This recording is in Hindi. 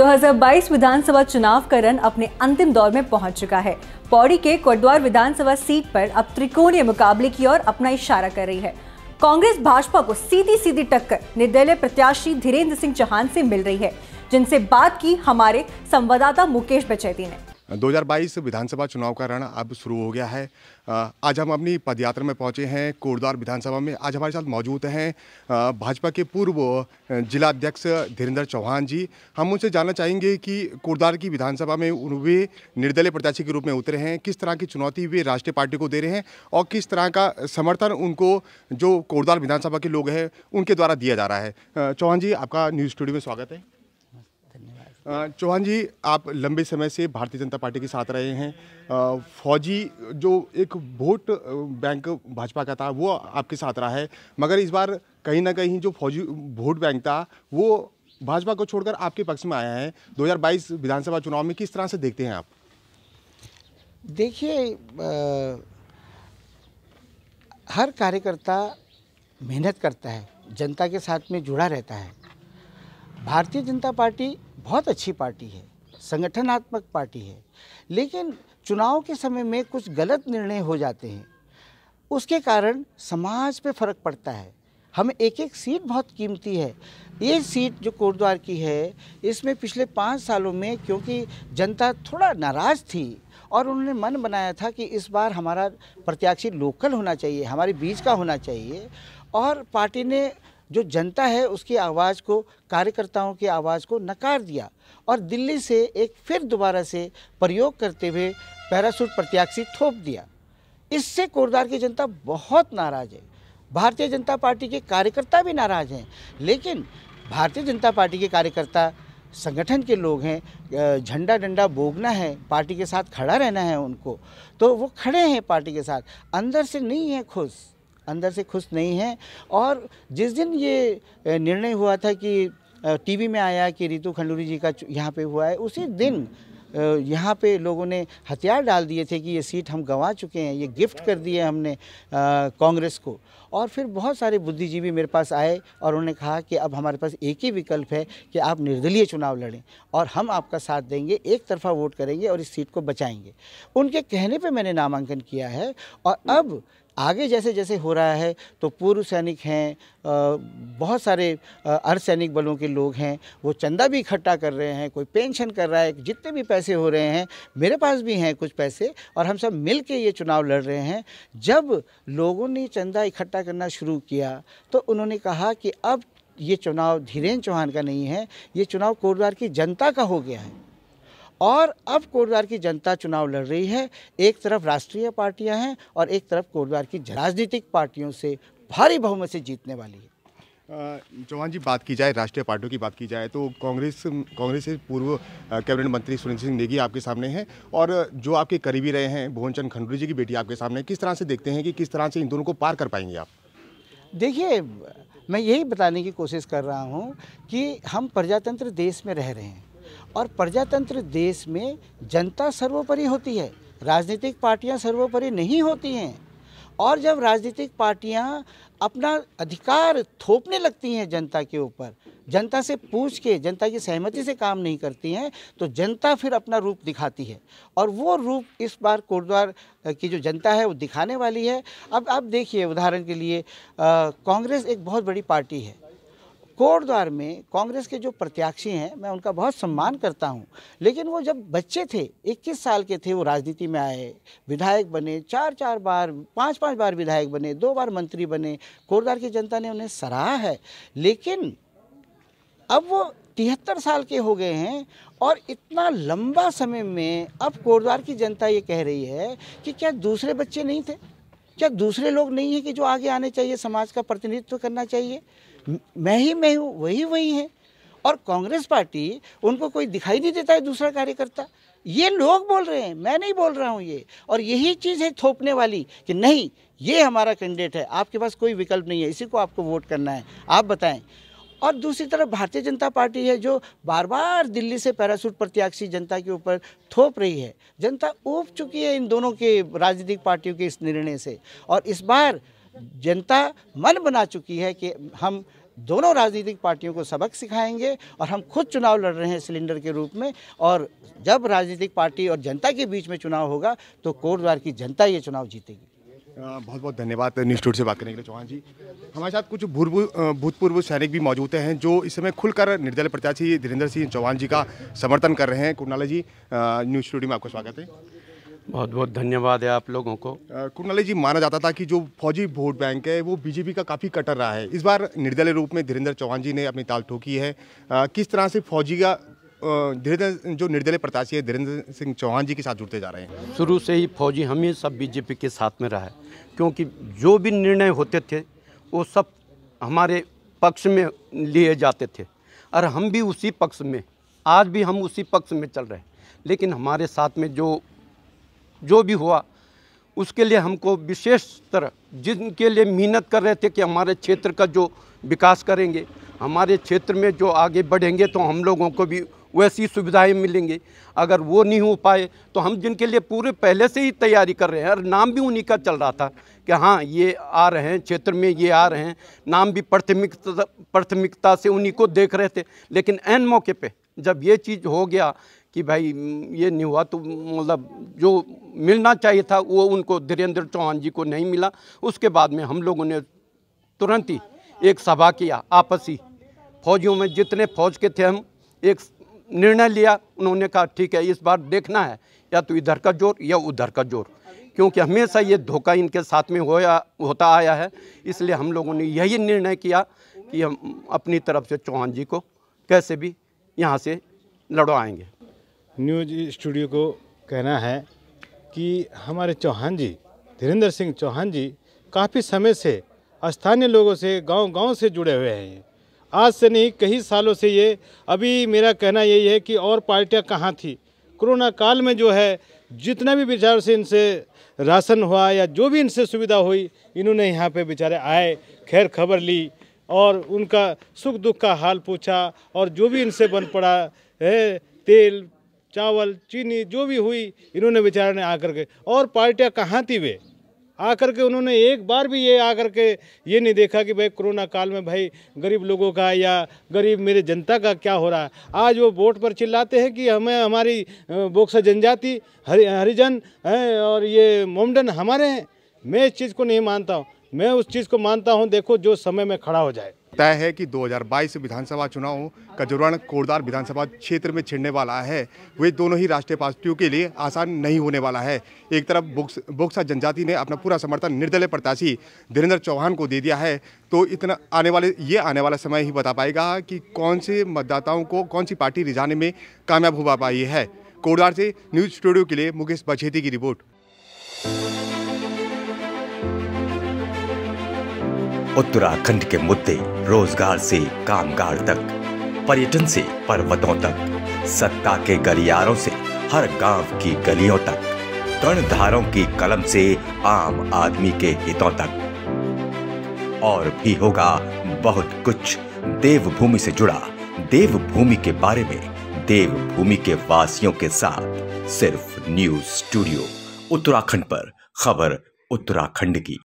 2022 विधानसभा चुनाव का रन अपने अंतिम दौर में पहुंच चुका है पौड़ी के कोटद्वार विधानसभा सीट पर अब त्रिकोणीय मुकाबले की ओर अपना इशारा कर रही है कांग्रेस भाजपा को सीधी सीधी टक्कर निर्दलीय प्रत्याशी धीरेन्द्र सिंह चौहान से मिल रही है जिनसे बात की हमारे संवाददाता मुकेश बचैती ने 2022 विधानसभा चुनाव का रण अब शुरू हो गया है आज हम अपनी पदयात्रा में पहुंचे हैं कोटद्वार विधानसभा में आज हमारे साथ मौजूद हैं भाजपा के पूर्व जिला अध्यक्ष धीरेन्द्र चौहान जी हम उनसे जानना चाहेंगे कि कोटद्वार की विधानसभा में वे निर्दलीय प्रत्याशी के रूप में उतरे हैं किस तरह की चुनौती वे राष्ट्रीय पार्टी को दे रहे हैं और किस तरह का समर्थन उनको जो कोटद्वार विधानसभा के लोग हैं उनके द्वारा दिया जा रहा है चौहान जी आपका न्यूज़ स्टूडियो में स्वागत है चौहान जी आप लंबे समय से भारतीय जनता पार्टी के साथ रहे हैं फौजी जो एक वोट बैंक भाजपा का था वो आपके साथ रहा है मगर इस बार कहीं ना कहीं जो फौजी वोट बैंक था वो भाजपा को छोड़कर आपके पक्ष में आया है 2022 विधानसभा चुनाव में किस तरह से देखते हैं आप देखिए हर कार्यकर्ता मेहनत करता है जनता के साथ में जुड़ा रहता है भारतीय जनता पार्टी बहुत अच्छी पार्टी है संगठनात्मक पार्टी है लेकिन चुनाव के समय में कुछ गलत निर्णय हो जाते हैं उसके कारण समाज पे फर्क पड़ता है हम एक एक सीट बहुत कीमती है ये सीट जो कोटद्वार की है इसमें पिछले पाँच सालों में क्योंकि जनता थोड़ा नाराज़ थी और उन्होंने मन बनाया था कि इस बार हमारा प्रत्याशी लोकल होना चाहिए हमारे बीच का होना चाहिए और पार्टी ने जो जनता है उसकी आवाज़ को कार्यकर्ताओं की आवाज़ को नकार दिया और दिल्ली से एक फिर दोबारा से प्रयोग करते हुए पैरासूट प्रत्याशी थोप दिया इससे कोरदार की जनता बहुत नाराज़ है भारतीय जनता पार्टी के कार्यकर्ता भी नाराज़ हैं लेकिन भारतीय जनता पार्टी के कार्यकर्ता संगठन के लोग हैं झंडा डंडा बोगना है पार्टी के साथ खड़ा रहना है उनको तो वो खड़े हैं पार्टी के साथ अंदर से नहीं है खुश अंदर से खुश नहीं हैं और जिस दिन ये निर्णय हुआ था कि टीवी में आया कि रितु खंडूरी जी का यहाँ पे हुआ है उसी दिन यहाँ पे लोगों ने हथियार डाल दिए थे कि ये सीट हम गंवा चुके हैं ये गिफ्ट कर दिए हमने कांग्रेस को और फिर बहुत सारे बुद्धिजीवी मेरे पास आए और उन्होंने कहा कि अब हमारे पास एक ही विकल्प है कि आप निर्दलीय चुनाव लड़ें और हम आपका साथ देंगे एक तरफा वोट करेंगे और इस सीट को बचाएंगे उनके कहने पर मैंने नामांकन किया है और अब आगे जैसे जैसे हो रहा है तो पूर्व सैनिक हैं बहुत सारे अर्धसैनिक बलों के लोग हैं वो चंदा भी इकट्ठा कर रहे हैं कोई पेंशन कर रहा है जितने भी पैसे हो रहे हैं मेरे पास भी हैं कुछ पैसे और हम सब मिल के ये चुनाव लड़ रहे हैं जब लोगों ने चंदा इकट्ठा करना शुरू किया तो उन्होंने कहा कि अब ये चुनाव धीरेन्द्र चौहान का नहीं है ये चुनाव कोटद्वार की जनता का हो गया है और अब कोटद्वार की जनता चुनाव लड़ रही है एक तरफ राष्ट्रीय पार्टियां हैं और एक तरफ कोटद्वार की राजनीतिक पार्टियों से भारी बहुमत से जीतने वाली है चौहान जी बात की जाए राष्ट्रीय पार्टियों की बात की जाए तो कांग्रेस कांग्रेस के पूर्व कैबिनेट मंत्री सुरेंद्र सिंह नेगी आपके सामने हैं और जो आपके करीबी रहे हैं भुवनचंद खंडूरी जी की बेटी आपके सामने किस तरह से देखते हैं कि किस तरह से इन दोनों को पार कर पाएंगे आप देखिए मैं यही बताने की कोशिश कर रहा हूँ कि हम प्रजातंत्र देश में रह रहे हैं और प्रजातंत्र देश में जनता सर्वोपरि होती है राजनीतिक पार्टियां सर्वोपरि नहीं होती हैं और जब राजनीतिक पार्टियां अपना अधिकार थोपने लगती हैं जनता के ऊपर जनता से पूछ के जनता की सहमति से काम नहीं करती हैं तो जनता फिर अपना रूप दिखाती है और वो रूप इस बार कोटद्वार की जो जनता है वो दिखाने वाली है अब आप देखिए उदाहरण के लिए कांग्रेस एक बहुत बड़ी पार्टी है कोटद्वार में कांग्रेस के जो प्रत्याशी हैं मैं उनका बहुत सम्मान करता हूं लेकिन वो जब बच्चे थे 21 साल के थे वो राजनीति में आए विधायक बने चार चार बार पांच पांच बार विधायक बने दो बार मंत्री बने कोटद्वार की जनता ने उन्हें सराहा है लेकिन अब वो तिहत्तर साल के हो गए हैं और इतना लंबा समय में अब कोटद्वार की जनता ये कह रही है कि क्या दूसरे बच्चे नहीं थे क्या दूसरे लोग नहीं हैं कि जो आगे आने चाहिए समाज का प्रतिनिधित्व करना चाहिए मैं ही मैं हूँ वही वही है और कांग्रेस पार्टी उनको कोई दिखाई नहीं देता है दूसरा कार्यकर्ता ये लोग बोल रहे हैं मैं नहीं बोल रहा हूँ ये और यही चीज़ है थोपने वाली कि नहीं ये हमारा कैंडिडेट है आपके पास कोई विकल्प नहीं है इसी को आपको वोट करना है आप बताएं और दूसरी तरफ भारतीय जनता पार्टी है जो बार बार दिल्ली से पैरासूट प्रत्याशी जनता के ऊपर थोप रही है जनता ऊब चुकी है इन दोनों के राजनीतिक पार्टियों के इस निर्णय से और इस बार जनता मन बना चुकी है कि हम दोनों राजनीतिक पार्टियों को सबक सिखाएंगे और हम खुद चुनाव लड़ रहे हैं सिलेंडर के रूप में और जब राजनीतिक पार्टी और जनता के बीच में चुनाव होगा तो कोटद्वार की जनता ये चुनाव जीतेगी बहुत बहुत धन्यवाद न्यूज टूट से बात करने के लिए चौहान जी हमारे साथ कुछ भूतपूर्व सैनिक भी मौजूद हैं जो इस समय खुलकर निर्दलीय प्रत्याशी धीरेन्द्र सिंह चौहान जी का समर्थन कर रहे हैं कुंडाला जी न्यूज स्टूडियो में आपका स्वागत है बहुत बहुत धन्यवाद है आप लोगों को कुंडली जी माना जाता था कि जो फौजी वोट बैंक है वो बीजेपी का काफ़ी कटर रहा है इस बार निर्दलीय रूप में धीरेन्द्र चौहान जी ने अपनी ताल ठोकी है आ, किस तरह से फौजी का धीरेन्द्र जो निर्दलीय प्रत्याशी है धीरेन्द्र सिंह चौहान जी के साथ जुड़ते जा रहे हैं शुरू से ही फौजी हमेशा बीजेपी के साथ में रहा है क्योंकि जो भी निर्णय होते थे वो सब हमारे पक्ष में लिए जाते थे और हम भी उसी पक्ष में आज भी हम उसी पक्ष में चल रहे हैं लेकिन हमारे साथ में जो जो भी हुआ उसके लिए हमको विशेष तरह जिनके लिए मेहनत कर रहे थे कि हमारे क्षेत्र का जो विकास करेंगे हमारे क्षेत्र में जो आगे बढ़ेंगे तो हम लोगों को भी वैसी सुविधाएं मिलेंगी अगर वो नहीं हो पाए तो हम जिनके लिए पूरे पहले से ही तैयारी कर रहे हैं और नाम भी उन्हीं का चल रहा था कि हाँ ये आ रहे हैं क्षेत्र में ये आ रहे हैं नाम भी प्राथमिकता प्राथमिकता से उन्हीं को देख रहे थे लेकिन एन मौके पे जब ये चीज़ हो गया कि भाई ये नहीं हुआ तो मतलब जो मिलना चाहिए था वो उनको धीरेन्द्र चौहान जी को नहीं मिला उसके बाद में हम लोगों ने तुरंत ही एक सभा किया आपसी फौजियों में जितने फौज के थे हम एक निर्णय लिया उन्होंने कहा ठीक है इस बार देखना है या तो इधर का जोर या उधर का जोर क्योंकि हमेशा ये धोखा इनके साथ में होया होता आया है इसलिए हम लोगों ने यही निर्णय किया कि हम अपनी तरफ से चौहान जी को कैसे भी यहाँ से लड़वाएंगे न्यूज स्टूडियो को कहना है कि हमारे चौहान जी धीरेन्द्र सिंह चौहान जी काफ़ी समय से स्थानीय लोगों से गांव गांव से जुड़े हुए हैं आज से नहीं कई सालों से ये अभी मेरा कहना यही है कि और पार्टियां कहाँ थी कोरोना काल में जो है जितना भी विचार से इनसे राशन हुआ या जो भी इनसे सुविधा हुई इन्होंने यहाँ पे बेचारे आए खैर खबर ली और उनका सुख दुख का हाल पूछा और जो भी इनसे बन पड़ा है तेल चावल चीनी जो भी हुई इन्होंने बेचारे ने आकर के और पार्टियाँ कहाँ थी वे आकर के उन्होंने एक बार भी ये आकर के ये नहीं देखा कि भाई कोरोना काल में भाई गरीब लोगों का या गरीब मेरे जनता का क्या हो रहा है आज वो वोट पर चिल्लाते हैं कि हमें हमारी बोक्सा जनजाति हरि हरिजन हैं और ये मोमडन हमारे हैं मैं इस चीज़ को नहीं मानता हूँ मैं उस चीज़ को मानता हूँ देखो जो समय में खड़ा हो जाए तय है कि 2022 विधानसभा चुनाव का जुड़ान कोरदार विधानसभा क्षेत्र में छिड़ने वाला है वे दोनों ही राष्ट्रीय पार्टियों के लिए आसान नहीं होने वाला है एक तरफ बुक्स बुक्सा जनजाति ने अपना पूरा समर्थन निर्दलीय प्रत्याशी धीरेन्द्र चौहान को दे दिया है तो इतना आने वाले ये आने वाला समय ही बता पाएगा कि कौन से मतदाताओं को कौन सी पार्टी रिझाने में कामयाब हो पाई है कोरदार से न्यूज़ स्टूडियो के लिए मुकेश बछेती की रिपोर्ट उत्तराखंड के मुद्दे रोजगार से कामगार तक पर्यटन से पर्वतों तक सत्ता के गलियारों से हर गांव की गलियों तक कर्णधारों की कलम से आम आदमी के हितों तक और भी होगा बहुत कुछ देवभूमि से जुड़ा देवभूमि के बारे में देवभूमि के वासियों के साथ सिर्फ न्यूज स्टूडियो उत्तराखंड पर खबर उत्तराखंड की